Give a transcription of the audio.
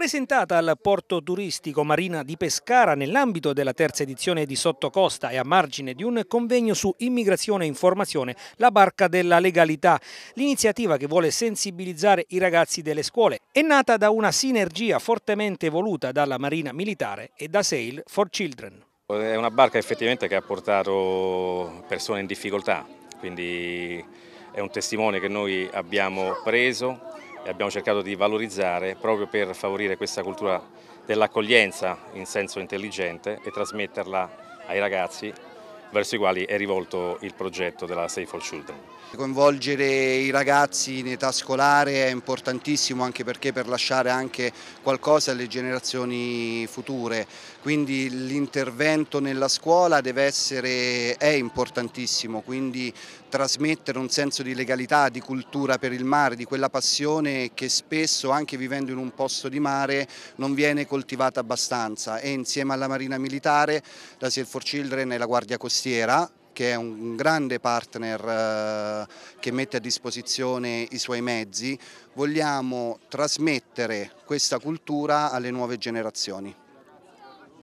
presentata al porto turistico Marina di Pescara nell'ambito della terza edizione di Sottocosta e a margine di un convegno su immigrazione e informazione, la barca della legalità. L'iniziativa che vuole sensibilizzare i ragazzi delle scuole è nata da una sinergia fortemente voluta dalla Marina Militare e da Sail for Children. È una barca effettivamente che ha portato persone in difficoltà, quindi è un testimone che noi abbiamo preso abbiamo cercato di valorizzare proprio per favorire questa cultura dell'accoglienza in senso intelligente e trasmetterla ai ragazzi verso i quali è rivolto il progetto della Safe for Children. Coinvolgere i ragazzi in età scolare è importantissimo anche perché per lasciare anche qualcosa alle generazioni future, quindi l'intervento nella scuola deve essere, è importantissimo, quindi trasmettere un senso di legalità, di cultura per il mare, di quella passione che spesso anche vivendo in un posto di mare non viene coltivata abbastanza e insieme alla Marina Militare, la Safe for Children e la Guardia Costiera Forestiera che è un grande partner eh, che mette a disposizione i suoi mezzi, vogliamo trasmettere questa cultura alle nuove generazioni.